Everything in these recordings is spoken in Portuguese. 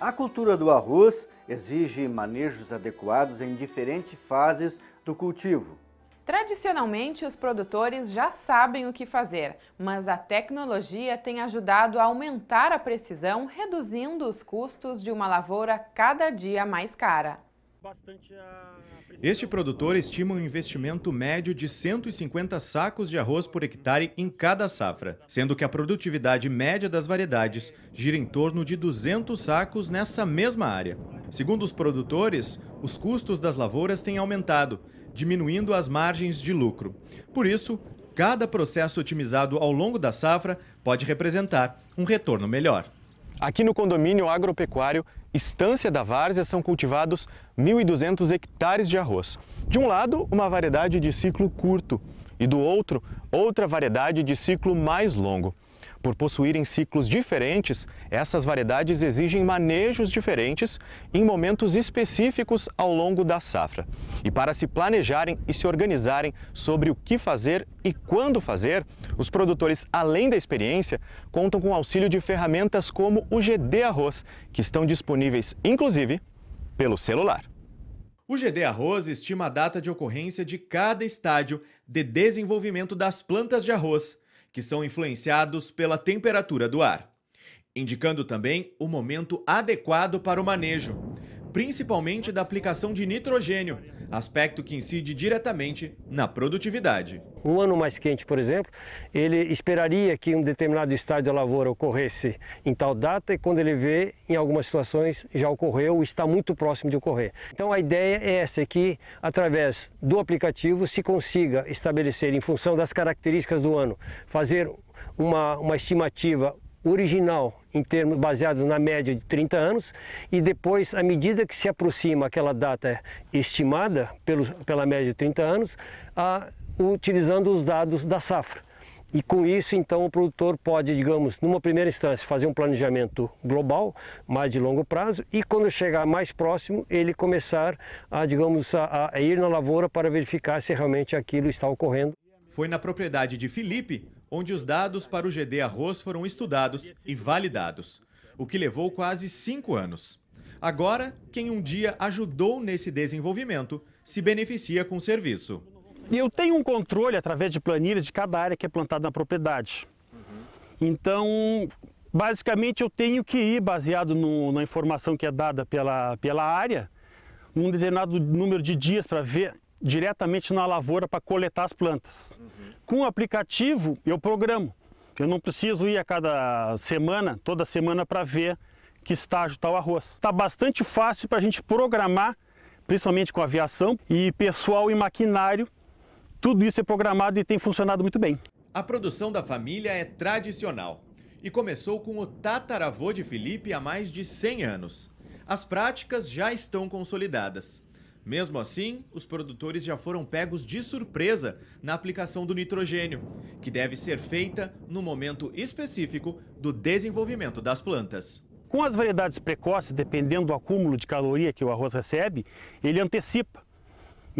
A cultura do arroz exige manejos adequados em diferentes fases do cultivo. Tradicionalmente, os produtores já sabem o que fazer, mas a tecnologia tem ajudado a aumentar a precisão, reduzindo os custos de uma lavoura cada dia mais cara bastante a. Este produtor estima um investimento médio de 150 sacos de arroz por hectare em cada safra, sendo que a produtividade média das variedades gira em torno de 200 sacos nessa mesma área. Segundo os produtores, os custos das lavouras têm aumentado, diminuindo as margens de lucro. Por isso, cada processo otimizado ao longo da safra pode representar um retorno melhor. Aqui no condomínio agropecuário Estância da Várzea são cultivados 1.200 hectares de arroz. De um lado, uma variedade de ciclo curto e do outro, outra variedade de ciclo mais longo. Por possuírem ciclos diferentes, essas variedades exigem manejos diferentes em momentos específicos ao longo da safra. E para se planejarem e se organizarem sobre o que fazer e quando fazer, os produtores, além da experiência, contam com o auxílio de ferramentas como o GD Arroz, que estão disponíveis, inclusive, pelo celular. O GD Arroz estima a data de ocorrência de cada estádio de desenvolvimento das plantas de arroz que são influenciados pela temperatura do ar, indicando também o momento adequado para o manejo, principalmente da aplicação de nitrogênio, aspecto que incide diretamente na produtividade um ano mais quente, por exemplo, ele esperaria que um determinado estágio da lavoura ocorresse em tal data e quando ele vê, em algumas situações já ocorreu ou está muito próximo de ocorrer. Então a ideia é essa, é que através do aplicativo se consiga estabelecer, em função das características do ano, fazer uma, uma estimativa original em termos baseados na média de 30 anos e depois à medida que se aproxima aquela data estimada pelo, pela média de 30 anos a utilizando os dados da safra. E com isso, então, o produtor pode, digamos, numa primeira instância, fazer um planejamento global, mais de longo prazo, e quando chegar mais próximo, ele começar a, digamos, a, a ir na lavoura para verificar se realmente aquilo está ocorrendo. Foi na propriedade de Felipe onde os dados para o GD Arroz foram estudados e validados, o que levou quase cinco anos. Agora, quem um dia ajudou nesse desenvolvimento se beneficia com o serviço. E eu tenho um controle através de planilhas de cada área que é plantada na propriedade. Uhum. Então, basicamente, eu tenho que ir baseado no, na informação que é dada pela, pela área, num determinado número de dias para ver diretamente na lavoura para coletar as plantas. Uhum. Com o aplicativo, eu programo. Eu não preciso ir a cada semana, toda semana, para ver que estágio está o arroz. Está bastante fácil para a gente programar, principalmente com aviação e pessoal e maquinário, tudo isso é programado e tem funcionado muito bem. A produção da família é tradicional e começou com o tataravô de Felipe há mais de 100 anos. As práticas já estão consolidadas. Mesmo assim, os produtores já foram pegos de surpresa na aplicação do nitrogênio, que deve ser feita no momento específico do desenvolvimento das plantas. Com as variedades precoces, dependendo do acúmulo de caloria que o arroz recebe, ele antecipa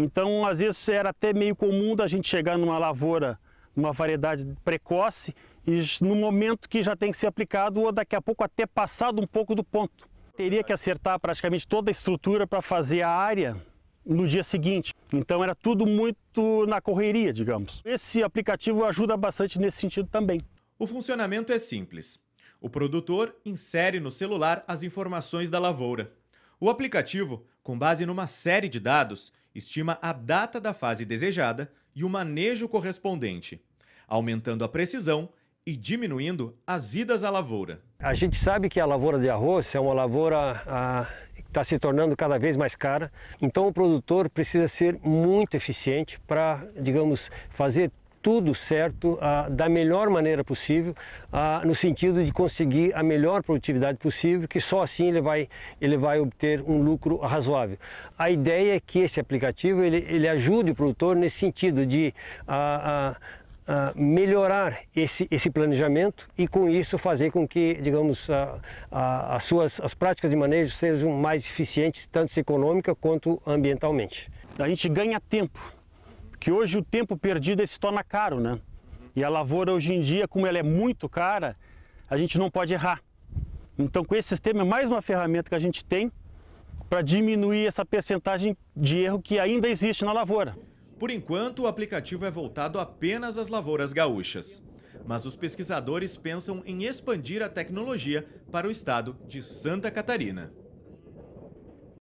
então, às vezes era até meio comum da gente chegar numa lavoura, numa variedade precoce, e no momento que já tem que ser aplicado, ou daqui a pouco até passado um pouco do ponto. Teria que acertar praticamente toda a estrutura para fazer a área no dia seguinte. Então era tudo muito na correria, digamos. Esse aplicativo ajuda bastante nesse sentido também. O funcionamento é simples. O produtor insere no celular as informações da lavoura. O aplicativo, com base numa série de dados, estima a data da fase desejada e o manejo correspondente, aumentando a precisão e diminuindo as idas à lavoura. A gente sabe que a lavoura de arroz é uma lavoura ah, que está se tornando cada vez mais cara, então o produtor precisa ser muito eficiente para, digamos, fazer tudo certo ah, da melhor maneira possível, ah, no sentido de conseguir a melhor produtividade possível, que só assim ele vai, ele vai obter um lucro razoável. A ideia é que esse aplicativo ele, ele ajude o produtor nesse sentido de ah, ah, ah melhorar esse, esse planejamento e com isso fazer com que, digamos, ah, as suas as práticas de manejo sejam mais eficientes, tanto econômica quanto ambientalmente. A gente ganha tempo que hoje o tempo perdido se torna caro, né? E a lavoura hoje em dia, como ela é muito cara, a gente não pode errar. Então, com esse sistema é mais uma ferramenta que a gente tem para diminuir essa percentagem de erro que ainda existe na lavoura. Por enquanto, o aplicativo é voltado apenas às lavouras gaúchas. Mas os pesquisadores pensam em expandir a tecnologia para o estado de Santa Catarina.